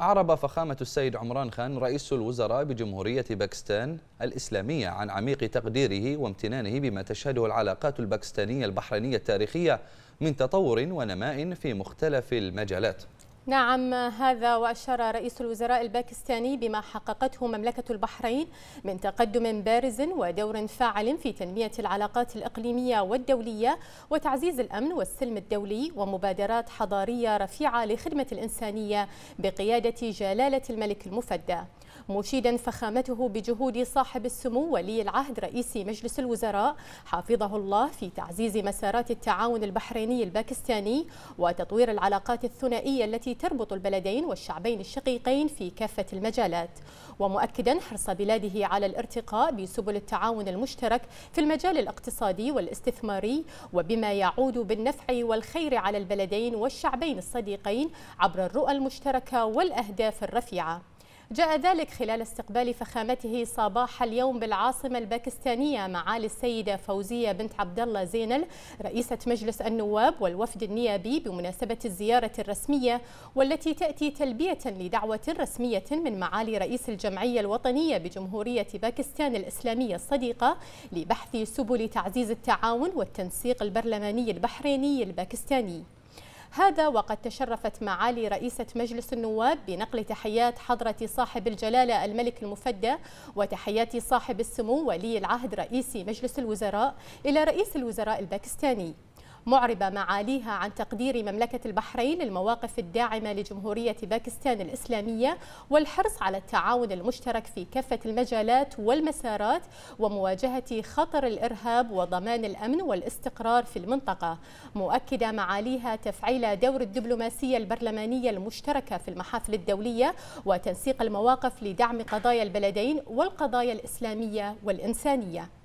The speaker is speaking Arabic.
أعرب فخامة السيد عمران خان رئيس الوزراء بجمهورية باكستان الإسلامية عن عميق تقديره وامتنانه بما تشهده العلاقات الباكستانية البحرينية التاريخية من تطور ونماء في مختلف المجالات نعم هذا وأشار رئيس الوزراء الباكستاني بما حققته مملكة البحرين من تقدم بارز ودور فاعل في تنمية العلاقات الإقليمية والدولية وتعزيز الأمن والسلم الدولي ومبادرات حضارية رفيعة لخدمة الإنسانية بقيادة جلالة الملك المفدى مشيدا فخامته بجهود صاحب السمو ولي العهد رئيس مجلس الوزراء حافظه الله في تعزيز مسارات التعاون البحريني الباكستاني وتطوير العلاقات الثنائية التي تربط البلدين والشعبين الشقيقين في كافة المجالات ومؤكدا حرص بلاده على الارتقاء بسبل التعاون المشترك في المجال الاقتصادي والاستثماري وبما يعود بالنفع والخير على البلدين والشعبين الصديقين عبر الرؤى المشتركة والأهداف الرفيعة جاء ذلك خلال استقبال فخامته صباح اليوم بالعاصمة الباكستانية معالي السيدة فوزية بنت عبد الله زينل رئيسة مجلس النواب والوفد النيابي بمناسبة الزيارة الرسمية والتي تأتي تلبية لدعوة رسمية من معالي رئيس الجمعية الوطنية بجمهورية باكستان الإسلامية الصديقة لبحث سبل تعزيز التعاون والتنسيق البرلماني البحريني الباكستاني هذا وقد تشرفت معالي رئيسة مجلس النواب بنقل تحيات حضرة صاحب الجلالة الملك المفدى وتحيات صاحب السمو ولي العهد رئيس مجلس الوزراء إلى رئيس الوزراء الباكستاني معربة معاليها عن تقدير مملكة البحرين للمواقف الداعمة لجمهورية باكستان الإسلامية والحرص على التعاون المشترك في كافة المجالات والمسارات ومواجهة خطر الإرهاب وضمان الأمن والاستقرار في المنطقة مؤكدة معاليها تفعيل دور الدبلوماسية البرلمانية المشتركة في المحافل الدولية وتنسيق المواقف لدعم قضايا البلدين والقضايا الإسلامية والإنسانية